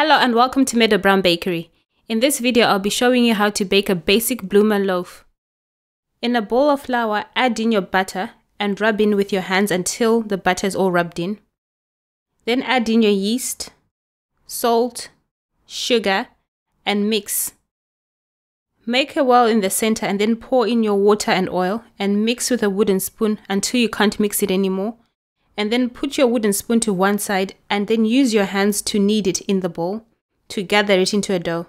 Hello and welcome to Meadow Brown Bakery. In this video I'll be showing you how to bake a basic bloomer loaf. In a bowl of flour, add in your butter and rub in with your hands until the butter is all rubbed in. Then add in your yeast, salt, sugar and mix. Make a well in the center and then pour in your water and oil and mix with a wooden spoon until you can't mix it anymore and then put your wooden spoon to one side and then use your hands to knead it in the bowl to gather it into a dough.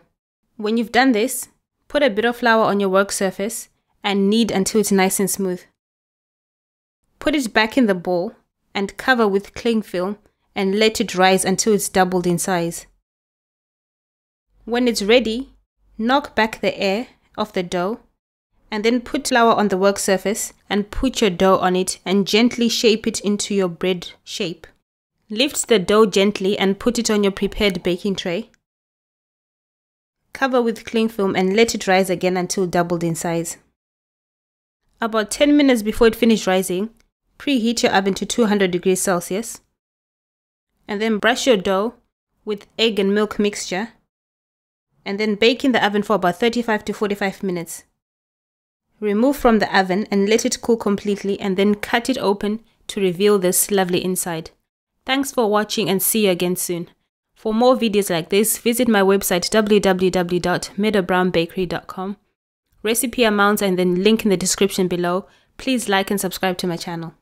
When you've done this, put a bit of flour on your work surface and knead until it's nice and smooth. Put it back in the bowl and cover with cling film and let it rise until it's doubled in size. When it's ready, knock back the air off the dough and then put flour on the work surface and put your dough on it and gently shape it into your bread shape. Lift the dough gently and put it on your prepared baking tray. Cover with cling film and let it rise again until doubled in size. About 10 minutes before it finished rising, preheat your oven to 200 degrees Celsius. And then brush your dough with egg and milk mixture. And then bake in the oven for about 35 to 45 minutes. Remove from the oven and let it cool completely and then cut it open to reveal this lovely inside. Thanks for watching and see you again soon. For more videos like this, visit my website www.meadowbrownbakery.com. Recipe amounts and then link in the description below. Please like and subscribe to my channel.